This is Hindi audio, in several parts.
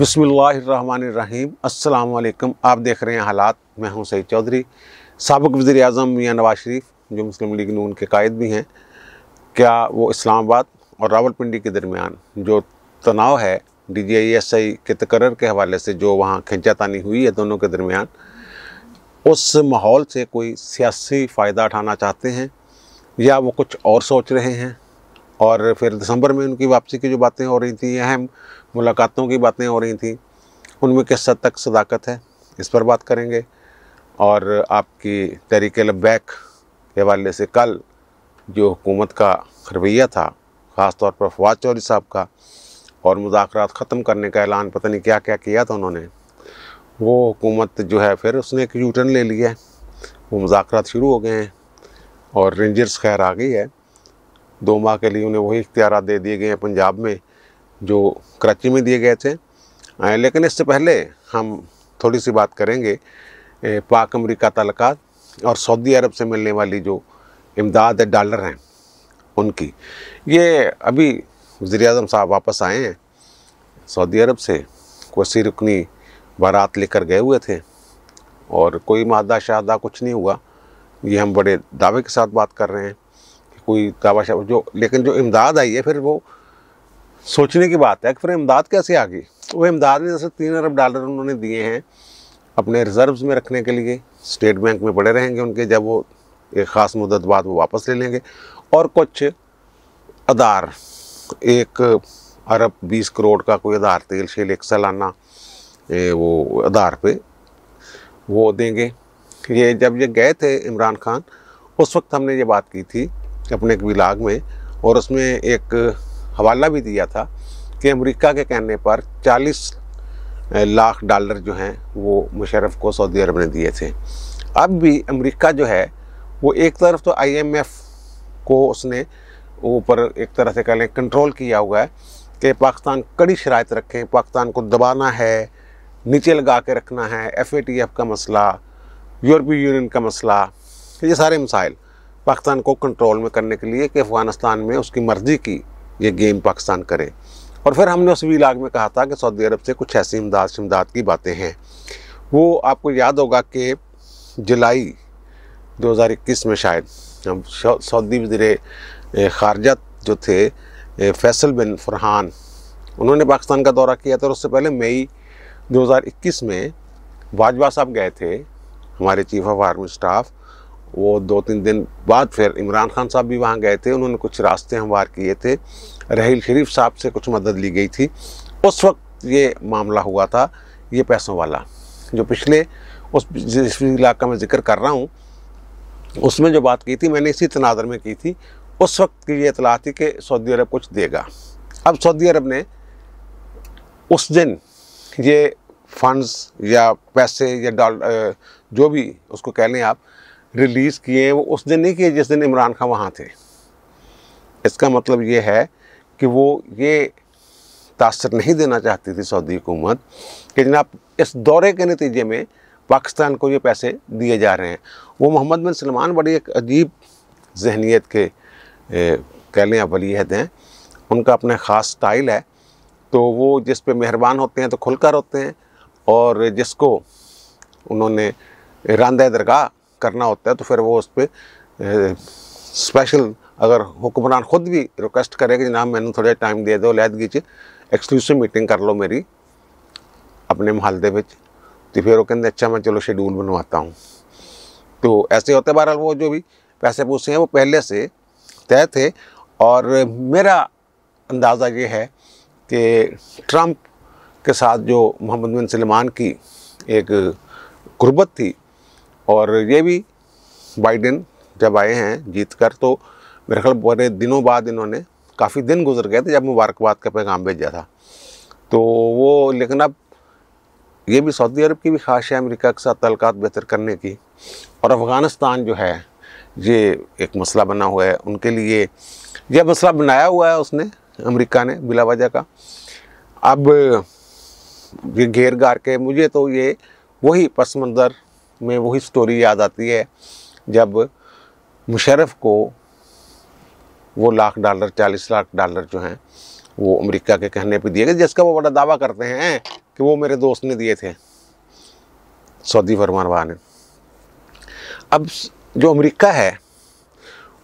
बसमीम् अल्लाम आप देख रहे हैं हालात मैं हूं सईद चौधरी सबक वज़ी अजम मियाँ नवाज शरीफ जो मुस्लिम लीग नून के कायद भी हैं क्या वो इस्लामाबाद और रावलपिंडी के दरमियान जो तनाव है D G I S I के तकर के हवाले से जो वहाँ खिंचातानी हुई है दोनों के दरमियान उस माहौल से कोई सियासी फ़ायदा उठाना चाहते हैं या वो कुछ और सोच रहे हैं और फिर दिसंबर में उनकी वापसी की जो बातें हो रही थी अहम मुलाकातों की बातें हो रही थी उनमें किस हद तक सदाकत है इस पर बात करेंगे और आपकी तहरीक लबैक के हवाले से कल जो हुकूमत का रवैया था ख़ास तौर पर फवाद चौधरी साहब का और मुजाकर ख़त्म करने का ऐलान पता नहीं क्या क्या किया था उन्होंने वो हुकूमत जो है फिर उसने एक यूटर्न ले लिया है वो मुजाकर शुरू हो गए हैं और रेंजर्स खैर आ गई है दो माह के लिए उन्हें वही इख्तियार दे दिए गए हैं पंजाब में जो कराची में दिए गए थे लेकिन इससे पहले हम थोड़ी सी बात करेंगे पाक अमरीका तलक़ात और सऊदी अरब से मिलने वाली जो इमदाद है डॉलर हैं उनकी ये अभी वज़ी अजम साहब वापस आए हैं सऊदी अरब से कोसी रुकनी बारात लेकर गए हुए थे और कोई मादा शादा कुछ नहीं हुआ ये हम बड़े दावे के साथ बात कर रहे हैं कि कोई दावा शादा जो लेकिन जो इमदाद आई है फिर वो सोचने की बात है कि फिर इमदाद कैसे आ गई वो इमदाद में जैसे तीन अरब डॉलर उन्होंने दिए हैं अपने रिजर्व्स में रखने के लिए स्टेट बैंक में पड़े रहेंगे उनके जब वो एक ख़ास मुदत बाद वो वापस ले लेंगे और कुछ अदार एक अरब बीस करोड़ का कोई अदार तेल शेल एक सालाना वो अदार पे वो देंगे ये जब ये गए थे इमरान खान उस वक्त हमने ये बात की थी अपने एक विलाग में और उसमें एक हवाला भी दिया था कि अमेरिका के कहने पर 40 लाख डॉलर जो हैं वो मुशरफ को सऊदी अरब ने दिए थे अब भी अमेरिका जो है वो एक तरफ तो आईएमएफ को उसने ऊपर एक तरह से कह लें कंट्रोल किया हुआ है कि पाकिस्तान कड़ी शरात रखें पाकिस्तान को दबाना है नीचे लगा के रखना है एफ का मसला यूरोपीय यूनियन का मसला ये सारे मसाइल पाकिस्तान को कंट्रोल में करने के लिए कि अफ़गानिस्तान में उसकी मर्ज़ी की ये गेम पाकिस्तान करे और फिर हमने उस वीलाग में कहा था कि सऊदी अरब से कुछ ऐसी इमदाद शमदाद की बातें हैं वो आपको याद होगा कि जुलाई 2021 में शायद सऊदी वजीर खारजा जो थे फैसल बिन फरहान उन्होंने पाकिस्तान का दौरा किया था और उससे पहले मई 2021 में वाजवा साहब गए थे हमारे चीफ ऑफ आर्मी स्टाफ वो दो तीन दिन बाद फिर इमरान खान साहब भी वहाँ गए थे उन्होंने कुछ रास्ते हमवार किए थे रहील शरीफ साहब से कुछ मदद ली गई थी उस वक्त ये मामला हुआ था ये पैसों वाला जो पिछले उस जिस इलाका में जिक्र कर रहा हूँ उसमें जो बात की थी मैंने इसी तनाजर में की थी उस वक्त की ये इतला थी कि सऊदी अरब कुछ देगा अब सऊदी अरब ने उस दिन ये फंड्स या पैसे या डॉल जो भी उसको कह लें आप रिलीज़ किए हैं वो उस दिन नहीं किए जिस दिन इमरान खान वहाँ थे इसका मतलब ये है कि वो ये तासर नहीं देना चाहती थी सऊदी हुकूमत कि जनाब इस दौरे के नतीजे में पाकिस्तान को ये पैसे दिए जा रहे हैं वो मोहम्मद बिन सलमान बड़ी एक अजीब जहनीत के कह लें वलीहत हैं उनका अपना ख़ास स्टाइल है तो वो जिस पे मेहरबान होते हैं तो खुलकर होते हैं और जिसको उन्होंने रानदा दरगाह करना होता है तो फिर वो उस पर स्पेशल अगर हुक्मरान खुद भी रिक्वेस्ट करे कि जनाब मैंने थोड़ा टाइम दे दो लैदगी एक्सक्लूसिव मीटिंग कर लो मेरी अपने मुहल्ले में तो फिर वो कहें अच्छा मैं चलो शेड्यूल बनवाता हूँ तो ऐसे होते बहरहाल वो जो भी पैसे पूछे हैं वो पहले से तय थे और मेरा अंदाज़ा ये है कि ट्रंप के साथ जो मोहम्मद बिन सलमान की एक गुर्बत थी और ये भी बाइडेन जब आए हैं जीत कर तो मेरे ख्याल बड़े दिनों बाद इन्होंने काफ़ी दिन गुजर गए थे जब मुबारकबाद का पैगाम भेजा था तो वो लेकिन अब ये भी सऊदी अरब की भी ख्वाहिश है अमेरिका के साथ तलक़ बेहतर करने की और अफ़गानिस्तान जो है ये एक मसला बना हुआ है उनके लिए यह मसला बनाया हुआ है उसने अमेरिका ने बिला का अब ये घेर गार के मुझे तो ये वही पस मंज़र में वही स्टोरी याद आती है जब मुशरफ को वो लाख डॉलर चालीस लाख डॉलर जो हैं वो अमेरिका के कहने पे दिए गए जिसका वो बड़ा दावा करते हैं कि वो मेरे दोस्त ने दिए थे सऊदी वाह ने अब जो अमेरिका है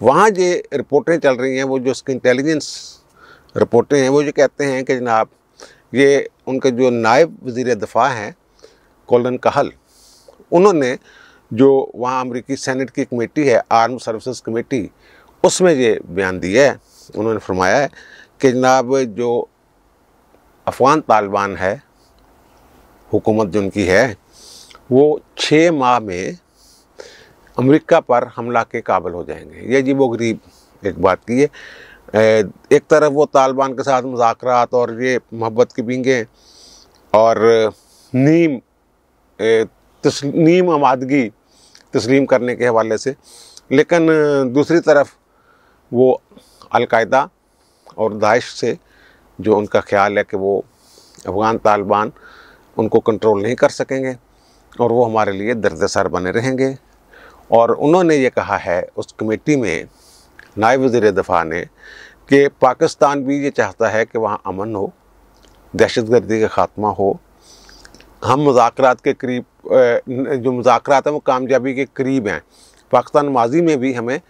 वहाँ जो रिपोर्टें चल रही हैं वो जो उसकी इंटेलिजेंस रिपोर्टें हैं वो जो कहते हैं कि जनाब ये उनके जो नायब वज़ी दफ़ा हैं कोलन कहल उन्होंने जो वहाँ अमरीकी सेनेट की कमेटी है आर्म सर्विस कमेटी उसमें ये बयान दिया है उन्होंने फरमाया है कि जनाब जो अफ़गान तालिबान है हुकूमत जो उनकी है वो छः माह में अमेरिका पर हमला के काबिल हो जाएंगे ये जी वो गरीब एक बात की है एक तरफ वो तालिबान के साथ मुजाकर और ये मोहब्बत की बींगे और नीम तस्लीम आमादगी तस्लीम करने के हवाले से लेकिन दूसरी तरफ वो अलकायदा और दाइश से जो उनका ख्याल है कि वो अफ़गान तालिबान उनको कंट्रोल नहीं कर सकेंगे और वो हमारे लिए दर्द सर बने रहेंगे और उन्होंने ये कहा है उस कमेटी में नायब वज़ी दफ़ा ने कि पाकिस्तान भी ये चाहता है कि वहाँ अमन हो दहशत गर्दी का ख़ात्मा हो हम मुजाकरात के करीब जो मुजाकरात हैं वो कामयाबी के करीब हैं पाकिस्तान माजी में भी हमें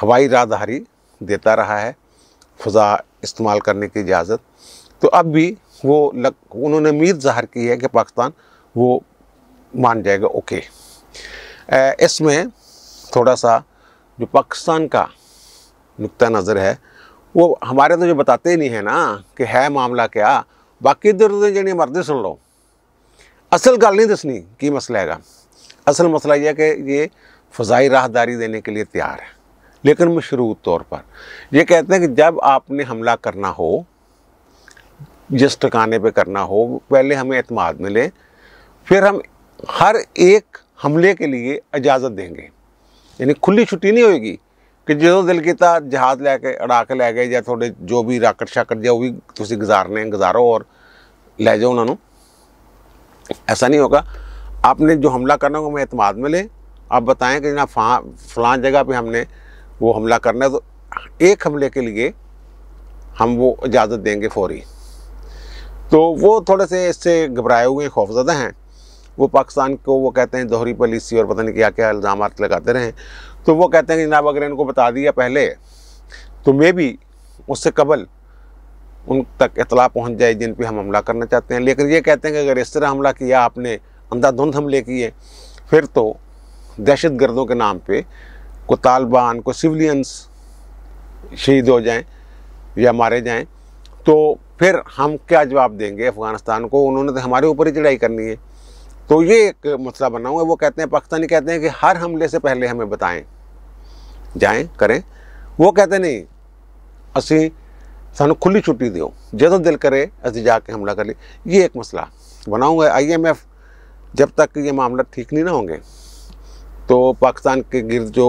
हवाई राहदारी देता रहा है फ़ा इस्तेमाल करने की इजाज़त तो अब भी वो लग उन्होंने उम्मीद ज़ाहिर की है कि पाकिस्तान वो मान जाएगा ओके इसमें थोड़ा सा जो पाकिस्तान का नुक़ नज़र है वो हमारे तो जो बताते ही नहीं है ना कि है मामला क्या बाकी इधर उधर जी मर्जी सुन लो असल गल नहीं दसनी ਕੀ मसला है असल मसला ਇਹ कि ये फजाई राहदारी देने के लिए तैयार है लेकिन मशरूत तौर पर ये कहते हैं कि जब आपने हमला करना हो जिस ठिकाने पे करना हो पहले हमें अतमाद मिले फिर हम हर एक हमले के लिए इजाज़त देंगे यानी खुली छुट्टी नहीं होगी कि जो दिल किया जहाज़ लैके ਕੇ ਅੜਾ ਕੇ ਲੈ ਗਏ ਜਾਂ ਤੁਹਾਡੇ ਜੋ ਵੀ ਰਾਕਟ ਸ਼ਾਕਟ भी ਉਹ ਵੀ ਤੁਸੀਂ ਗੁਜ਼ਾਰਨੇ ਗੁਜ਼ਾਰੋ ਔਰ ਲੈ ऐसा नहीं होगा आपने जो हमला करना होगा मैं अतमाद में लें आप बताएं कि जना फहाँ फलां जगह पे हमने वो हमला करना है तो एक हमले के लिए हम वो इजाज़त देंगे फौरी तो वो थोड़े से इससे घबराए हुए हैं खौफजदा हैं वो पाकिस्तान को वो कहते हैं दोहरी पॉलिसी और पता नहीं क्या क्या इल्ज़ाम लगाते रहे तो वो कहते हैं कि जनाब अगर इनको बता दिया पहले तो मे भी उससे कबल उन तक इतला पहुँच जाए जिन पर हम हमला करना चाहते हैं लेकिन ये कहते हैं कि अगर इस तरह हमला किया आपने अंधाधुंध हमले किए फिर तो दहशत गर्दों के नाम पे को तालिबान को सिविलियंस शहीद हो जाएं या मारे जाएं तो फिर हम क्या जवाब देंगे अफ़गानिस्तान को उन्होंने तो हमारे ऊपर ही चढ़ाई करनी है तो ये एक मसला बना हुआ है वो कहते हैं पाकिस्तानी कहते हैं कि हर हमले से पहले हमें बताएं जाएं करें वो कहते नहीं असी ਸਾਨੂੰ ਖੁੱਲੀ ਛੁੱਟੀ ਦਿਓ ਜਦੋਂ ਦਿਲ ਕਰੇ ਅਸੀਂ ਜਾ ਕੇ ਹਮਲਾ ਕਰ ਲਈ ਇਹ ਇੱਕ आई बनाऊंगा एफ जब तक ये मामला ठीक नहीं ना होंगे तो पाकिस्तान के गिरद जो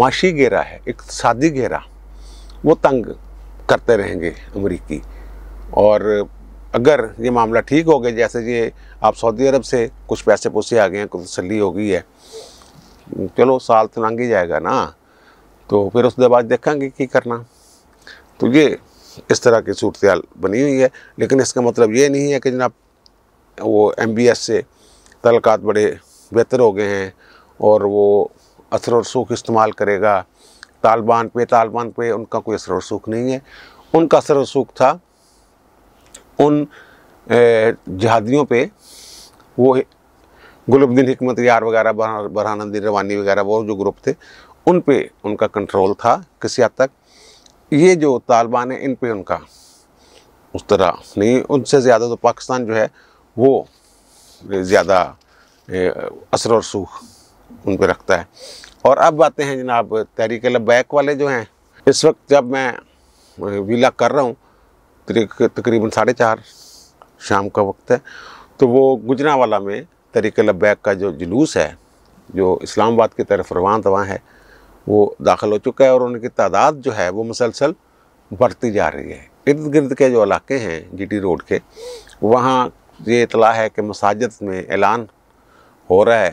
माशी घेरा है एक शादी घेरा वो तंग करते रहेंगे अमरीकी और अगर ये मामला ठीक हो गया जैसे ये आप सऊदी अरब से कुछ पैसे पुसे आ गए हैं कुछ तसली हो गई है चलो साल तो लंघ ही जाएगा ना तो फिर उसके बाद देखेंगे की करना तो ये इस तरह की सूरत बनी हुई है लेकिन इसका मतलब ये नहीं है कि जनाब वो एम बी एस से तलक बड़े बेहतर हो गए हैं और वो असर रसूख इस्तेमाल करेगा तालिबान पे तालिबान पे उनका कोई असर रसूख नहीं है उनका असर रसूख था उन जहादियों पे वो गुलबद्दीन हमत यार वगैरह बरहानंदी रवानी वगैरह वो जो ग्रुप थे उन पे उनका कंट्रोल था किसी हद तक ये जो तालिबान है इन पर उनका उस तरह नहीं उनसे ज़्यादा तो पाकिस्तान जो है वो ज़्यादा असर और सूख उन पर रखता है और अब आते हैं जनाब तहरीक लबैक वाले जो हैं इस वक्त जब मैं वीला कर रहा हूँ तकरीबन साढ़े चार शाम का वक्त है तो वो गुजरावाला में तहरीक लबैक का जो जुलूस है जो इस्लामाबाद की तरफ रवान दवा है वो दाखिल हो चुका है और उनकी तादाद जो है वो मुसलसल बढ़ती जा रही है इर्द गिर्द के जो इलाके हैं टी रोड के वहाँ ये इतला है कि मसाजद में ऐलान हो रहा है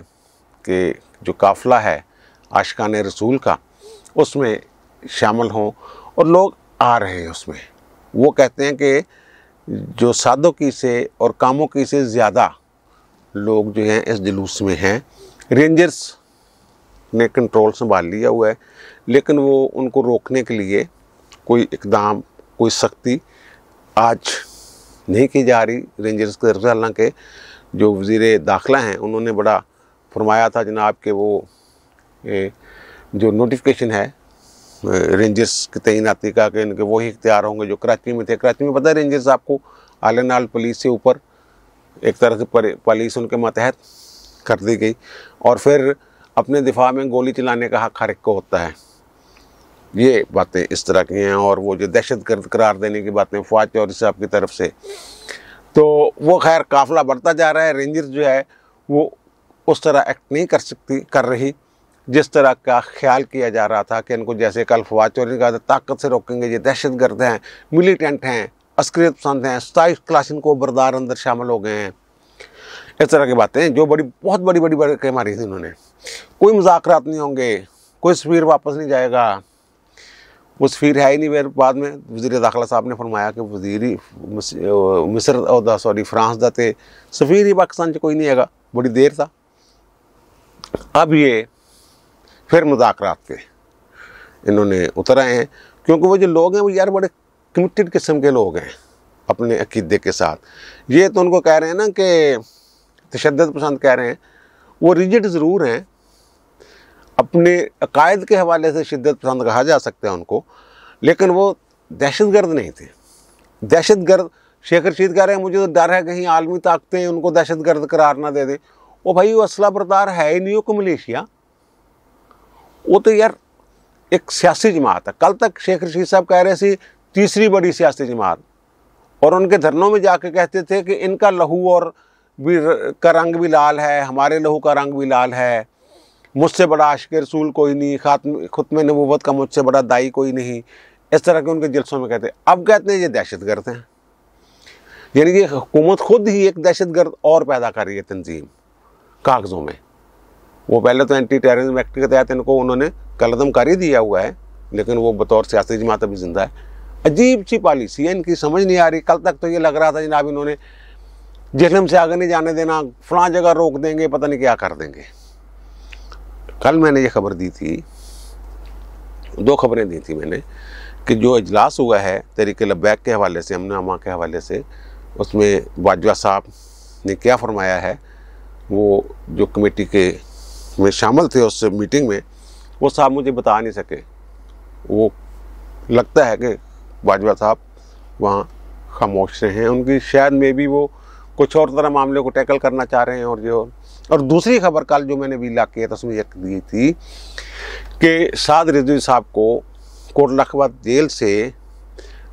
कि जो काफिला है आशकान रसूल का उसमें शामिल हों और लोग आ रहे हैं उसमें वो कहते हैं कि जो सादों की से और कामों की से ज़्यादा लोग जो हैं इस जुलूस में हैं रेंजर्स ने कंट्रोल संभाल लिया हुआ है लेकिन वो उनको रोकने के लिए कोई इकदाम कोई सख्ती आज नहीं की जा रही रेंजर्स के हालांकि जो वजीर दाखिला हैं उन्होंने बड़ा फरमाया था जनाब के वो ए, जो नोटिफिकेशन है रेंजर्स की तैनाती का कि इनके वही इख्तियार होंगे जो कराची में थे कराची में पता है रेंजर्स आपको आले नाल पुलिस से ऊपर एक तरह से पुलिस उनके मातहत कर दी गई और फिर अपने दिफा में गोली चलाने का हक हर एक को होता है ये बातें इस तरह की हैं और वो जो दहशत गर्द करार देने की बातें फवाद चौधरी साहब की तरफ से तो वो खैर काफिला बढ़ता जा रहा है रेंजर जो है वो उस तरह एक्ट नहीं कर सकती कर रही जिस तरह का ख्याल किया जा रहा था कि इनको जैसे कल फवाद चौधरी ने कहा था ताकत से रोकेंगे ये दहशत गर्द हैं मिलीटेंट हैं अस्क्रियत पसंद हैं सताईस क्लास इनको बरदार अंदर शामिल हो गए हैं इस तरह की बातें जो बड़ी बहुत बड़ी बड़ी बड़ी मारी थी उन्होंने कोई मुजाकरात नहीं होंगे कोई सफ़ीर वापस नहीं जाएगा वो सफ़ीर है ही नहीं फिर बाद में वजीर दाखिला साहब ने फरमाया कि वजीरी मिस्र सॉरी फ्रांस का तो सफ़ीर ही पाकिस्तान कोई नहीं है बड़ी देर था अब ये फिर मुजाकरात पे इन्होंने उतर आए हैं क्योंकि वो जो लोग हैं वो यार बड़े कमिटेड किस्म के लोग हैं अपने अकीदे के साथ ये तो उनको कह रहे हैं ना कि तशद पसंद कह रहे हैं वो रिजिड ज़रूर हैं अपने अकायद के हवाले से शिद्दत पसंद कहा जा सकता है उनको लेकिन वो दहशत गर्द नहीं थे दहशत गर्द शेख रशीद कह रहे हैं मुझे तो डर है कहीं आलमी ताकतें उनको दहशत गर्द करार ना दे दें वो भाई वो असला बरदार है ही नहीं को मलेशिया वो तो यार एक सियासी जमात है कल तक शेख रशीद साहब कह रहे थे तीसरी बड़ी सियासी जमात और उनके धरनों में जाके कहते थे कि इनका लहू और भी का रंग भी लाल है हमारे लहू का रंग भी लाल है मुझसे बड़ा आशिक रसूल कोई नहीं खात्म खुतम नबूबत का मुझसे बड़ा दाई कोई नहीं इस तरह के उनके जलसों में कहते हैं अब कहते हैं ये दहशत गर्द हैं यानी कि हुकूमत खुद ही एक दहशत गर्द और पैदा कर रही है तंजीम कागज़ों में वो पहले तो एंटी टेररिज्म एक्ट के तहत इनको उन्होंने कलदम कर ही दिया हुआ है लेकिन वो बतौर सियासी जमात अभी जिंदा है अजीब सी पॉलिसी है इनकी समझ नहीं आ रही कल तक तो ये लग रहा था जनाब इन्होंने जिसम से आगे नहीं जाने देना फला जगह रोक देंगे पता नहीं क्या कर देंगे कल मैंने ये खबर दी थी दो खबरें दी थी मैंने कि जो इजलास हुआ है तरीके लब्बैक के हवाले से हमने अमा के हवाले से उसमें बाजवा साहब ने क्या फरमाया है वो जो कमेटी के में शामिल थे उस मीटिंग में वो साहब मुझे बता नहीं सके वो लगता है कि बाजवा साहब वहाँ खामोश रहे हैं उनकी शायद में भी वो कुछ और तरह मामले को टैकल करना चाह रहे हैं और जो और दूसरी खबर कल जो मैंने भी किया था उसमें एक दी थी कि साद रिजवी साहब को कोट जेल से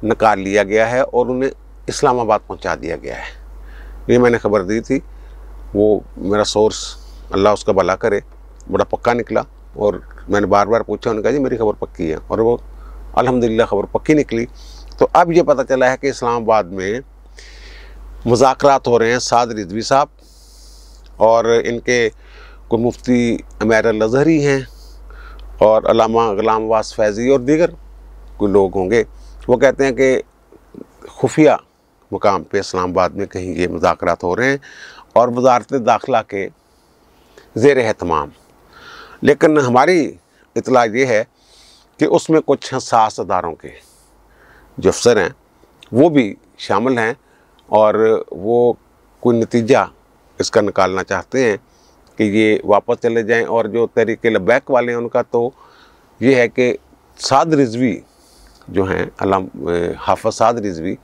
निकाल लिया गया है और उन्हें इस्लामाबाद पहुंचा दिया गया है ये मैंने खबर दी थी वो मेरा सोर्स अल्लाह उसका भला करे बड़ा पक्का निकला और मैंने बार बार पूछा उन्होंने कहा जी मेरी खबर पक्की है और वो अलहमदिल्ला खबर पक्की निकली तो अब ये पता चला है कि इस्लामाबाद में मुजाकर हो रहे हैं साद रिजवी साहब और इनके को मुफ्ती अमेर अजहरी हैं और अलामा गलाम वास फैज़ी और दीगर कोई लोग होंगे वो कहते हैं कि खुफिया मुकाम पे इस्लामाबाद में कहीं ये मुजाकर हो रहे हैं और वजारत दाखिला के जेर है तमाम लेकिन हमारी इतला ये है कि उसमें कुछ सास अदारों के जो अफसर हैं वो भी शामिल हैं और वो कोई नतीजा इसका निकालना चाहते हैं कि ये वापस चले जाएं और जो तरीके लबैक वाले हैं उनका तो ये है कि साद रिजवी जो हैं अलाम हाफज साद रिजवी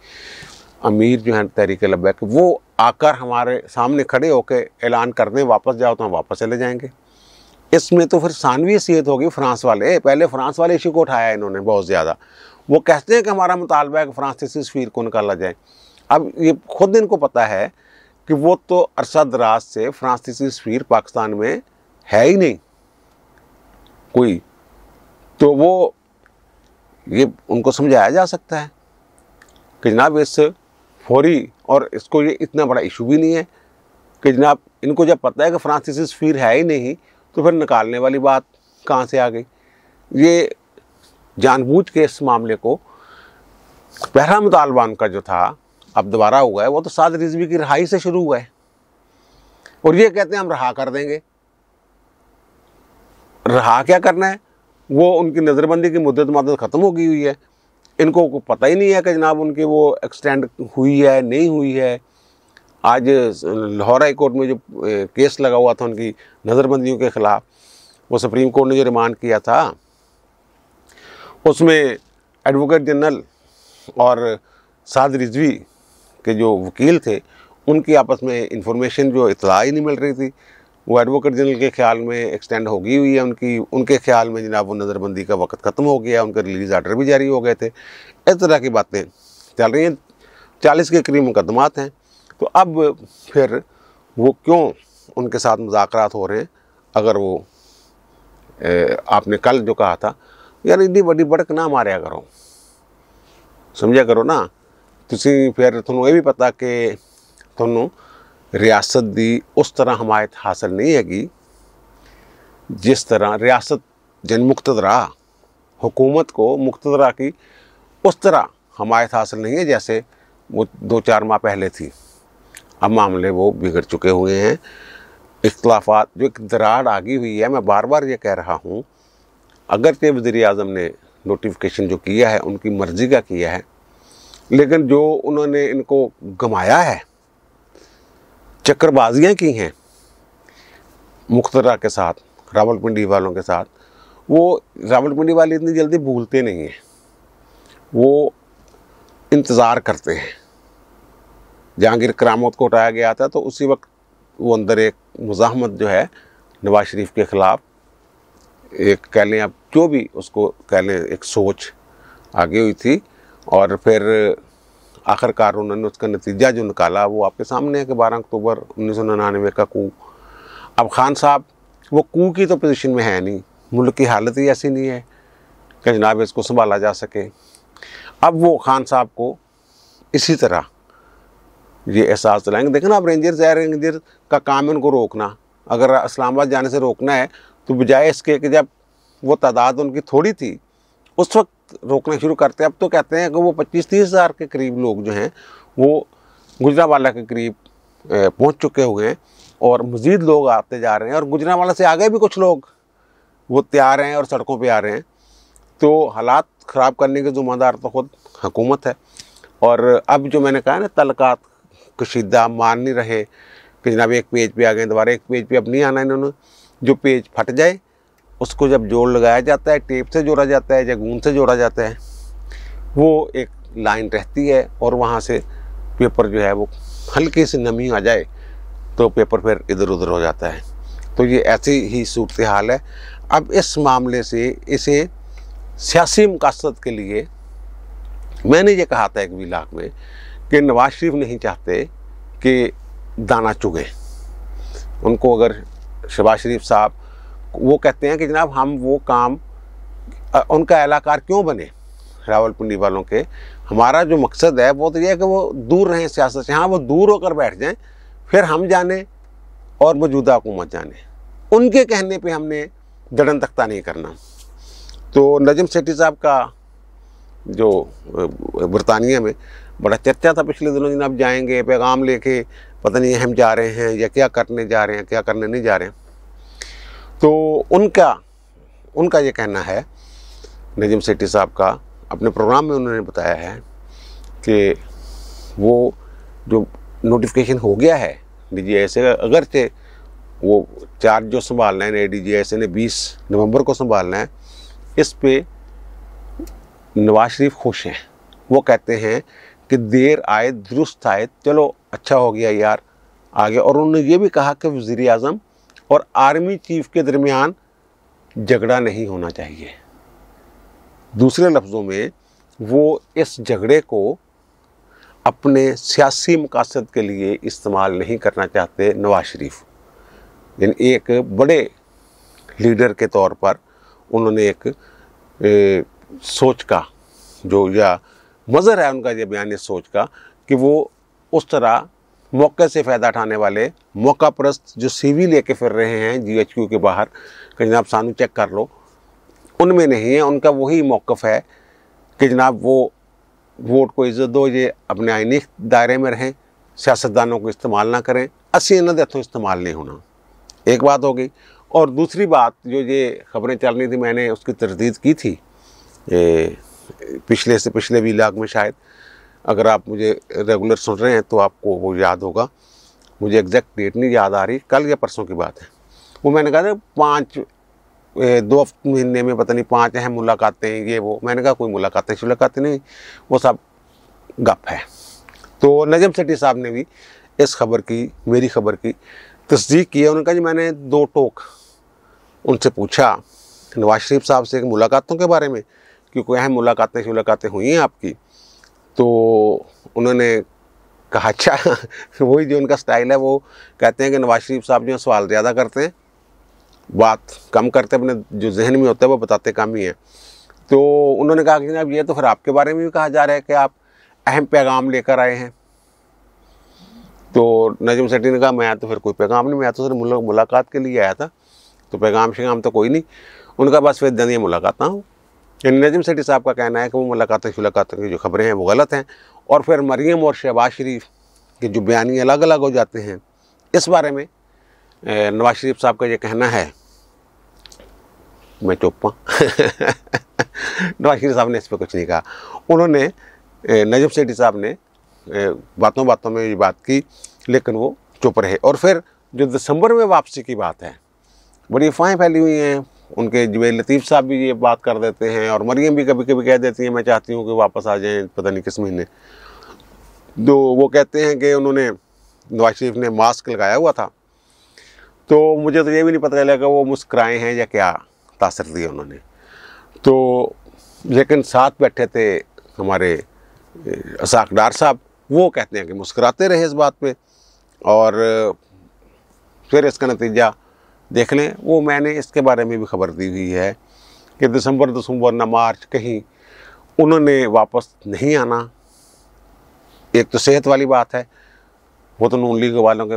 अमीर जो हैं तहरीक लबैक वो आकर हमारे सामने खड़े होकर ऐलान कर दें वापस जाओ तो हम वापस चले जाएंगे इसमें तो फिर सानवी हैसीत होगी फ्रांस वाले पहले फ्रांस वाले इशू को उठाया इन्होंने बहुत ज़्यादा वो कहते हैं कि हमारा मुतालबा है कि फ्रांस से को निकाला जाए अब ये खुद इनको पता है कि वो तो अरसद राज से फ्रांसीसी स्वीर पाकिस्तान में है ही नहीं कोई तो वो ये उनको समझाया जा सकता है कि जनाब इस फौरी और इसको ये इतना बड़ा इशू भी नहीं है कि जनाब इनको जब पता है कि फ्रांसीसी स्फीर है ही नहीं तो फिर निकालने वाली बात कहाँ से आ गई ये जानबूझ के इस मामले को पहला मुतालबान का जो था अब दोबारा हुआ है वो तो सात रिजवी की रहाई से शुरू हुआ है और ये कहते हैं हम रहा कर देंगे रहा क्या करना है वो उनकी नज़रबंदी की मुद्दत मदद ख़त्म हो गई हुई है इनको को पता ही नहीं है कि जनाब उनकी वो एक्सटेंड हुई है नहीं हुई है आज लाहौर हाई कोर्ट में जो केस लगा हुआ था उनकी नज़रबंदियों के ख़िलाफ़ वो सुप्रीम कोर्ट ने जो रिमांड किया था उसमें एडवोकेट जनरल और साद रिजवी के जो वकील थे उनकी आपस में इंफॉर्मेशन जो इतला ही नहीं मिल रही थी वो एडवोकेट जनरल के ख्याल में एक्सटेंड होगी हुई है उनकी उनके ख्याल में जनाब वो नज़रबंदी का वक्त ख़त्म हो गया उनके रिलीज आर्डर भी जारी हो गए थे इस तरह की बातें चल रही हैं चालीस के करीब मुकदमात हैं तो अब फिर वो क्यों उनके साथ मुजाकर हो रहे हैं अगर वो ए, आपने कल जो कहा था यार इतनी बड़ी बड़क ना मारे करो समझा करो ना ਤੁਸੀਂ ਫਿਰ ਤੁਹਾਨੂੰ भी पता कि ਕਿ रियासत ਰਿਆਸਤ ਦੀ ਉਸ ਤਰ੍ਹਾਂ ਹਮਾਇਤ ਹਾਸਲ ਨਹੀਂ जिस तरह रियासत जन मुख्तरा हुकूमत को मुख्तरा की उस तरह हमायत हासिल नहीं है जैसे वो दो चार माह पहले थी अब मामले वो बिगड़ चुके हुए हैं इख्लाफा जो एक दराड़ आ गई हुई है मैं बार बार ये कह रहा हूँ अगरचे वज़ी अजम ने नोटिफिकेशन जो किया है उनकी मर्ज़ी का किया है लेकिन जो उन्होंने इनको गमाया है चक्करबाजियाँ की हैं मुख्तरा के साथ रावलपिंडी वालों के साथ वो रावलपिंडी वाले इतनी जल्दी भूलते नहीं हैं वो इंतज़ार करते हैं जहांगीर करामत को उठाया गया था तो उसी वक्त वो अंदर एक मुजाहमत जो है नवाज शरीफ के ख़िलाफ़ एक कह लें आप जो भी उसको कह लें एक सोच आगे हुई थी और फिर आखिरकार उन्होंने उसका नतीजा जो निकाला वो आपके सामने है कि बारह अक्टूबर उन्नीस का कू अब खान साहब वो कू की तो पोजीशन में है नहीं मुल्क की हालत ही ऐसी नहीं है कि जनाब इसको संभाला जा सके अब वो खान साहब को इसी तरह ये एहसास दिलाएंगे देखें ना अब रेंजर्स एयर रेंजर का काम है उनको रोकना अगर इस्लामाबाद जाने से रोकना है तो बजाय इसके कि जब वो तादाद उनकी थोड़ी थी उस वक्त रोकना शुरू करते हैं अब तो कहते हैं कि वो पच्चीस तीस हज़ार के करीब लोग जो हैं वो गुजरावाला के करीब पहुंच चुके हुए हैं और मज़ीद लोग आते जा रहे हैं और गुजरावाला से आगे भी कुछ लोग वो तैयार हैं और सड़कों पर आ रहे हैं तो हालात ख़राब करने के ज़ुम्मेदार तो खुद हुकूमत है और अब जो मैंने कहा ना तलकात कशीदा मान नहीं रहे कि जनाब एक पेज पे आ गए दोबारा एक पेज पे अब नहीं आना इन्होंने जो पेज फट जाए उसको जब जोड़ लगाया जाता है टेप से जोड़ा जाता है या गूंद से जोड़ा जाता है वो एक लाइन रहती है और वहाँ से पेपर जो है वो हल्की सी नमी आ जाए तो पेपर फिर इधर उधर हो जाता है तो ये ऐसी ही सूरत हाल है अब इस मामले से इसे सियासी मकासद के लिए मैंने ये कहा था एक विलाक में कि नवाज शरीफ नहीं चाहते कि दाना चुगे उनको अगर शबाज शरीफ साहब वो कहते हैं कि जनाब हम वो काम उनका एलाकार क्यों बने रावलपिंडी वालों के हमारा जो मकसद है वो तो ये है कि वो दूर रहें सियासत से हाँ वो दूर होकर बैठ जाएं फिर हम जाने और मौजूदा हुकूमत जाने उनके कहने पे हमने दड़न तख्ता नहीं करना तो नजम सेठी साहब का जो बरतानिया में बड़ा चर्चा था पिछले दिनों आप जाएंगे पैगाम लेके पता नहीं हम जा रहे हैं या क्या करने जा रहे हैं क्या करने नहीं जा रहे हैं तो उनका उनका ये कहना है नजीम सेठी साहब का अपने प्रोग्राम में उन्होंने बताया है कि वो जो नोटिफिकेशन हो गया है डी जी एस ए अगरचे वो चार्ज जो संभालना है डी जी एस ए ने बीस नवंबर को संभालना है इस पे नवाज शरीफ खुश हैं वो कहते हैं कि देर आए दुरुस्त आए चलो अच्छा हो गया यार आगे और उन्होंने ये भी कहा कि वज़ी अजम और आर्मी चीफ के दरमियान झगड़ा नहीं होना चाहिए दूसरे लफ्ज़ों में वो इस झगड़े को अपने सियासी मकासद के लिए इस्तेमाल नहीं करना चाहते नवाज शरीफ इन एक बड़े लीडर के तौर पर उन्होंने एक ए, सोच का जो या मज़र है उनका यह बयान इस सोच का कि वो उस तरह मौके से फ़ायदा उठाने वाले मौका परस्त जो सीवी लेके फिर रहे हैं जीएचक्यू के बाहर कि जनाब सानू चेक कर लो उनमें नहीं है उनका वही मौक़ है कि जनाब वो वोट को इज़्ज़त दो ये अपने आइनी दायरे में रहें सियासतदानों को इस्तेमाल ना करें असी इन्होंने हथों इस्तेमाल नहीं होना एक बात हो गई और दूसरी बात जो ये खबरें चल रही थी मैंने उसकी तरदीद की थी ये पिछले से पिछले भी लाख में शायद अगर आप मुझे रेगुलर सुन रहे हैं तो आपको वो याद होगा मुझे एग्जैक्ट डेट नहीं याद आ रही कल या परसों की बात है वो मैंने कहा था पाँच दो महीने में पता नहीं पाँच अहम मुलाकातें ये वो मैंने कहा कोई मुलाकातें शुलाकातें नहीं वो सब गप है तो नजम सेठी साहब ने भी इस खबर की मेरी खबर की तस्दीक की है उन्होंने कहा जी मैंने दो टोक उनसे पूछा नवाज शरीफ साहब से मुलाकातों के बारे में क्योंकि अहम मुलाकातें शुलाकातें हुई हैं आपकी तो उन्होंने कहा अच्छा वही जो उनका स्टाइल है वो कहते हैं कि नवाज शरीफ साहब जो सवाल ज़्यादा करते हैं बात कम करते अपने जो जहन में होता है वो बताते कम ही हैं तो उन्होंने कहा कि जनाब ये तो फिर आपके बारे में भी कहा जा रहा है कि आप अहम पैगाम लेकर आए हैं तो नजम सेट्टी ने कहा मैं तो फिर कोई पैगाम नहीं मैं तो सिर्फ मुलाकात के लिए आया था तो पैगाम शगाम तो कोई नहीं उनका बस फिर दिन मुलाकात ना हो नजम सेठी साहब का कहना है कि वो मुलाकातें शुलाकातों की जो खबरें हैं वो गलत हैं और फिर मरीम और शहबाज शरीफ के जो बयानी अलग अलग हो जाते हैं इस बारे में नवाज शरीफ साहब का ये कहना है मैं चुप हूँ नवाज शरीफ साहब ने इस पर कुछ नहीं कहा उन्होंने नजम सेठी साहब ने बातों बातों में ये बात की लेकिन वो चुप रहे और फिर जो दिसंबर में वापसी की बात है बड़ी अफवाहें फैली हुई हैं उनके जुबे लतीफ़ साहब भी ये बात कर देते हैं और मरियम भी कभी कभी कह देती हैं मैं चाहती हूँ कि वापस आ जाएँ पता नहीं किस महीने तो वो कहते हैं कि उन्होंने नवाज शरीफ ने मास्क लगाया हुआ था तो मुझे तो ये भी नहीं पता चला कि वो मुस्कराए हैं या क्या तासर दिया उन्होंने तो लेकिन साथ बैठे थे हमारे असाक डार साहब वो कहते हैं कि मुस्कराते रहे इस बात पे और फिर इसका नतीजा देख लें वो मैंने इसके बारे में भी खबर दी हुई है कि दिसंबर दिसंबर ना मार्च कहीं उन्होंने वापस नहीं आना एक तो सेहत वाली बात है वो तो नून लीग वालों के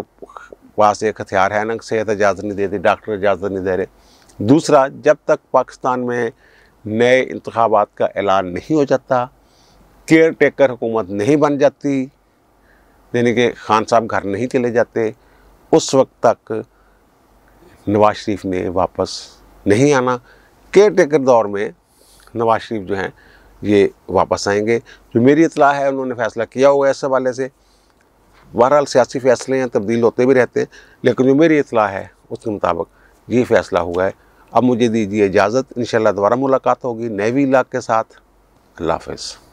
पास एक हथियार है ना सेहत इजाज़त नहीं देती डॉक्टर इजाज़त नहीं दे रहे दूसरा जब तक पाकिस्तान में नए इंतबात का ऐलान नहीं हो जाता केयर टेकर हुकूमत नहीं बन जाती यानी कि खान साहब घर नहीं चले जाते उस वक्त तक नवाज शरीफ ने वापस नहीं आना केयर टेकर दौर में नवाज शरीफ जो हैं ये वापस आएंगे जो मेरी इतला है उन्होंने फैसला किया हुआ ऐसे इस हवाले से बहरहाल सियासी फैसले हैं तब्दील होते भी रहते हैं लेकिन जो मेरी इतला है उसके मुताबिक ये फैसला हुआ है अब मुझे दीजिए इजाज़त इन दोबारा मुलाकात होगी नैवी इलाक के साथ अल्लाह हाफ